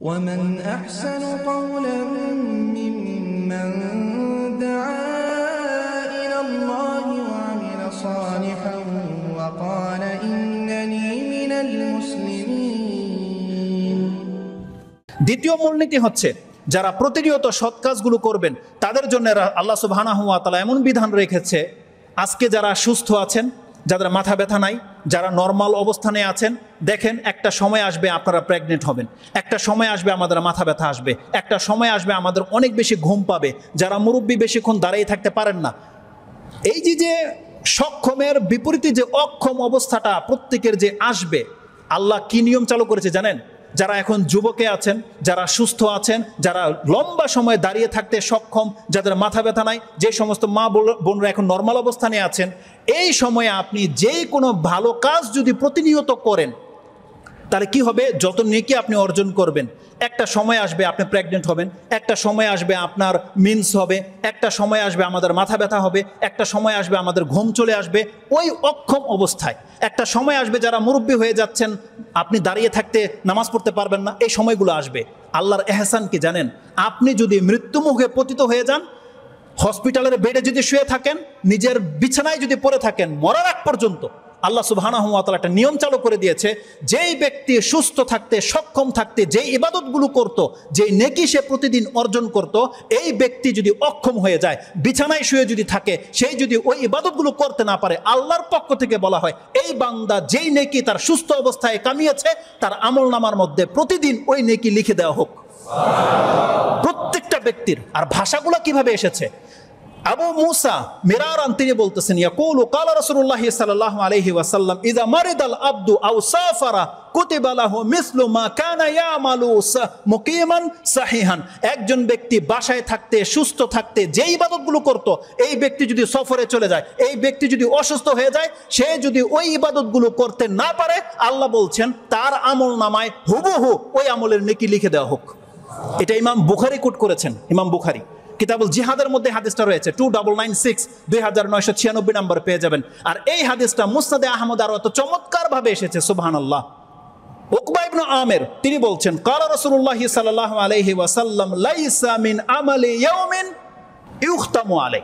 ومن أحسن قولا ممن دعا إلى الله وعمل صالحا وقال إنني من المسلمين দ্বিতীয় মূলনীতি হচ্ছে যারা প্রতিনিয়ত সৎ কাজগুলো করবেন তাদের জন্য আল্লাহ সুবাহ এমন বিধান রেখেছে আজকে যারা সুস্থ আছেন যাদের মাথা ব্যথা নাই যারা নর্মাল অবস্থানে আছেন দেখেন একটা সময় আসবে আপনারা প্রেগনেন্ট হবেন একটা সময় আসবে আমাদের মাথা ব্যথা আসবে একটা সময় আসবে আমাদের অনেক বেশি ঘুম পাবে যারা মুরব্বী বেশিক্ষণ দাঁড়িয়ে থাকতে পারেন না এই যে যে সক্ষমের বিপরীতে যে অক্ষম অবস্থাটা প্রত্যেকের যে আসবে আল্লাহ কি নিয়ম চালু করেছে জানেন যারা এখন যুবকে আছেন যারা সুস্থ আছেন যারা লম্বা সময়ে দাঁড়িয়ে থাকতে সক্ষম যাদের মাথা ব্যথা নাই যে সমস্ত মা বোনরা এখন নর্মাল অবস্থানে আছেন এই সময়ে আপনি যে কোনো ভালো কাজ যদি প্রতিনিয়ত করেন তাহলে কি হবে যত নেকি আপনি অর্জন করবেন একটা সময় আসবে আপনি প্রেগনেন্ট হবেন একটা সময় আসবে আপনার মিন্স হবে একটা সময় আসবে আমাদের মাথা ব্যথা হবে একটা সময় আসবে আমাদের ঘুম চলে আসবে ওই অক্ষম অবস্থায় একটা সময় আসবে যারা মুরব্বী হয়ে যাচ্ছেন আপনি দাঁড়িয়ে থাকতে নামাজ পড়তে পারবেন না এই সময়গুলো আসবে আল্লাহর এহসান কি জানেন আপনি যদি মৃত্যুমুখে পতিত হয়ে যান হসপিটালের বেডে যদি শুয়ে থাকেন নিজের বিছানায় যদি পড়ে থাকেন মরার এক পর্যন্ত আল্লাহ সুবাহ একটা নিয়ম চালু করে দিয়েছে যেই ব্যক্তি সুস্থ থাকতে সক্ষম থাকতে যেই ইবাদতগুলো করত যেই নেকি সে প্রতিদিন অর্জন করত এই ব্যক্তি যদি অক্ষম হয়ে যায় বিছানায় শুয়ে যদি থাকে সেই যদি ওই ইবাদতগুলো করতে না পারে আল্লাহর পক্ষ থেকে বলা হয় এই বান্দা যেই নেকি তার সুস্থ অবস্থায় কামিয়েছে তার আমল নামার মধ্যে প্রতিদিন ওই নেকি লিখে দেওয়া হোক প্রত্যেকটা ব্যক্তির আর ভাষাগুলো কিভাবে এসেছে আবু মুসা মেরারান তিনি বলতেছেন ইয়াকুলু ক্বালা রাসূলুল্লাহ সাল্লাল্লাহু আলাইহি ওয়াসাল্লাম ইদা মারিদাল আব্দু আও সাফারা কুতিবা লাহু মিসলু মা কানা ইয়ামালু মুকিমান সাহিহান একজন ব্যক্তি বাসায় থাকতে সুস্থ থাকতে যে ইবাদতগুলো করত এই ব্যক্তি যদি সফরে চলে যায় এই ব্যক্তি যদি অসুস্থ হয়ে যায় সে যদি ওই ইবাদতগুলো করতে না পারে আল্লাহ বলছেন তার আমল নামায় হুবহু ওই আমলের নেকি লিখে দেওয়া হোক এটা ইমাম বুখারী কোট করেছেন ইমাম বুখারি কিতাবুল জিহাদের মধ্যে হাদিসটা রয়েছে টু ডাবল নাইন সিক্স দুই হাজার নয়শো ছিয়ানব্বই নম্বর পেয়ে যাবেন আর এই হাদিসটা মুস্তাদে আহমদ আর অত চমৎকারভাবে এসেছে সুবহান আল্লাহ আমের তিনি বলছেন কালা রাসূলুল্লাহ সাল্লাল্লাহু আলাইহি ওয়াসাল্লাম লাইসা মিন আমালি ইউখতামু আলাই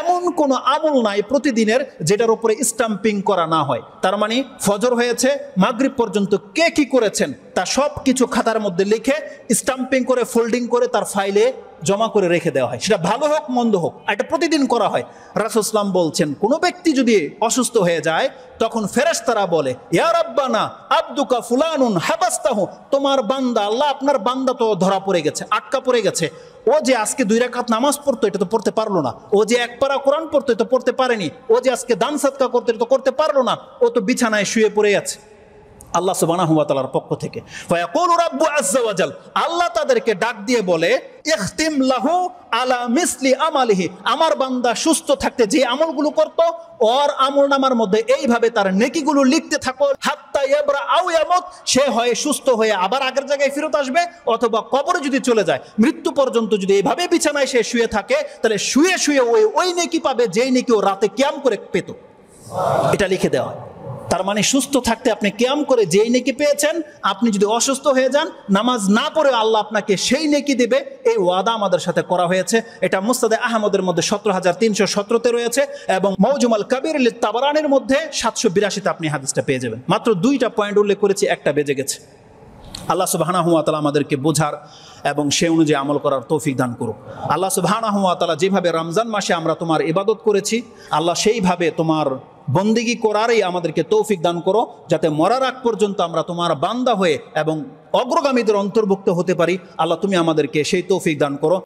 এমন কোন আমল নাই প্রতিদিনের যেটার উপরে স্টাম্পিং করা না হয় তার মানে ফজর হয়েছে মাগরিব পর্যন্ত কে কি করেছেন তা সব কিছু খাতার মধ্যে লিখে স্টাম্পিং করে ফোল্ডিং করে তার ফাইলে জমা করে রেখে দেওয়া হয় সেটা ভালো হোক মন্দ হোক এটা প্রতিদিন করা হয় রাসুসলাম বলছেন কোনো ব্যক্তি যদি অসুস্থ হয়ে যায় তখন ফেরেস্তারা বলে ইয়ার আব্বানা আব্দুকা ফুলানুন হাবাস্তাহ তোমার বান্দা আল্লাহ আপনার বান্দা তো ধরা পড়ে গেছে আটকা পড়ে গেছে ও যে আজকে দুই রাকাত নামাজ পড়তো এটা তো পড়তে পারলো না ও যে এক পারা কোরআন পড়তো এটা পড়তে পারেনি ও যে আজকে দান সৎকা করতো এটা তো করতে পারলো না ও তো বিছানায় শুয়ে পড়ে আছে আল্লাহ সুবানা হুয়াতালার পক্ষ থেকে আল্লাহ তাদেরকে ডাক দিয়ে বলে ইখতিম লাহু আলা মিসলি আমালিহি আমার বান্দা সুস্থ থাকতে যে আমলগুলো করত ওর আমল নামার মধ্যে এইভাবে তার নেকিগুলো লিখতে থাকো হাত্তা ইয়াবরা আউ ইয়ামত সে হয় সুস্থ হয়ে আবার আগের জায়গায় ফেরত আসবে অথবা কবরে যদি চলে যায় মৃত্যু পর্যন্ত যদি এইভাবে বিছানায় সে শুয়ে থাকে তাহলে শুয়ে শুয়ে ওই ওই নেকি পাবে যেই নেকি ও রাতে ক্যাম করে পেত এটা লিখে দেওয়া তার মানে সুস্থ থাকতে আপনি ক্যাম করে যেই নেকি পেয়েছেন আপনি যদি অসুস্থ হয়ে যান নামাজ না পড়ে আল্লাহ আপনাকে সেই নেকি দেবে এই ওয়াদা আমাদের সাথে করা হয়েছে এটা মুস্তাদে আহমদের মধ্যে সতেরো হাজার তিনশো সতেরোতে রয়েছে এবং মৌজুমাল কাবির তাবারানের মধ্যে সাতশো বিরাশিতে আপনি হাদিসটা পেয়ে যাবেন মাত্র দুইটা পয়েন্ট উল্লেখ করেছি একটা বেজে গেছে আল্লাহ সুবাহানা হুয়াতালা আমাদেরকে বোঝার এবং সে অনুযায়ী আমল করার তৌফিক দান করুক আল্লাহ সুবাহানা হুয়াতালা যেভাবে রমজান মাসে আমরা তোমার ইবাদত করেছি আল্লাহ সেইভাবে তোমার বন্দিগি করারই আমাদেরকে তৌফিক দান করো যাতে মরার আগ পর্যন্ত আমরা তোমার বান্দা হয়ে এবং অগ্রগামীদের অন্তর্ভুক্ত হতে পারি আল্লাহ তুমি আমাদেরকে সেই তৌফিক দান করো